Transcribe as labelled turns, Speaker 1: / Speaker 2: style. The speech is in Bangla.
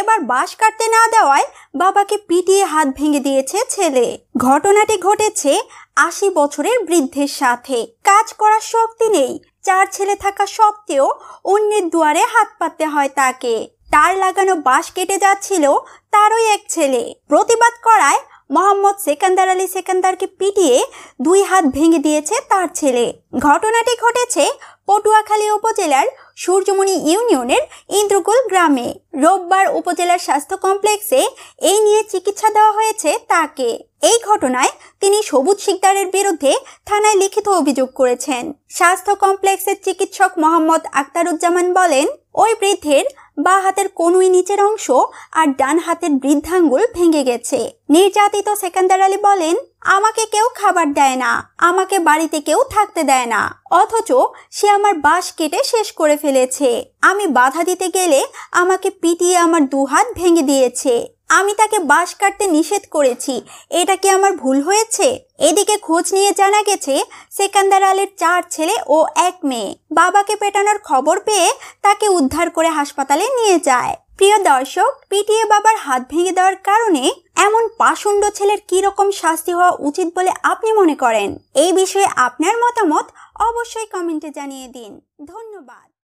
Speaker 1: এবার বাঁশ কাটতে না দেওয়ায় বাবাকে পিটিয়ে হাত ভেঙে দিয়েছে ছেলে ঘটনাটি ঘটেছে আশি বছরের বৃদ্ধের সাথে কাজ করার শক্তি নেই চার ছেলে থাকা সত্ত্বেও অন্যের দুয়ারে হাত পাততে হয় তাকে তার লাগানো বাঁশ কেটে যাচ্ছিল তারই এক ছেলে প্রতিবাদ করায় মোহাম্মদ সেকান্দার আলী সেকান্দারকে পিটিয়ে দুই হাত ভেঙে দিয়েছে তার ছেলে ঘটনাটি ঘটেছে পটুয়াখালী উপজেলার সূর্যমণি ইউনিয়নের ইন্দ্রকুল গ্রামে রোববার উপজেলার স্বাস্থ্য কমপ্লেক্সে এই নিয়ে চিকিৎসা দেওয়া হয়েছে তাকে এই ঘটনায় তিনি সবুজ শিকদারের বিরুদ্ধে থানায় লিখিত অভিযোগ করেছেন স্বাস্থ্য কমপ্লেক্সের চিকিৎসক মোহাম্মদ আক্তারুজ্জামান বলেন ওই বৃদ্ধের বা হাতের কনুই নিচের অংশ আর ডান হাতের বৃদ্ধাঙ্গুল ভেঙে গেছে নির্যাতিত সেকেন্দার আলী বলেন আমাকে কেউ খাবার দেয় না আমাকে বাড়িতে কেউ থাকতে দেয় না অথচ সে আমার বাস কেটে শেষ করে ফেলেছে আমি বাধা দিতে গেলে আমাকে পিটিয়ে আমার দুহাত ভেঙে দিয়েছে আমি তাকে বাঁশ কাটতে নিষেধ করেছি এটা কি আমার ভুল হয়েছে এদিকে খোঁজ নিয়ে জানা গেছে সেকান্দার আলের চার ছেলে ও এক মেয়ে বাবাকে পেটানোর খবর পেয়ে তাকে উদ্ধার করে হাসপাতালে নিয়ে যায় প্রিয় দর্শক পিটিএ বাবার হাত ভেঙে দেওয়ার কারণে এমন পাশুণ্ড ছেলের কি রকম শাস্তি হওয়া উচিত বলে আপনি মনে করেন এই বিষয়ে আপনার মতামত অবশ্যই কমেন্টে জানিয়ে
Speaker 2: দিন ধন্যবাদ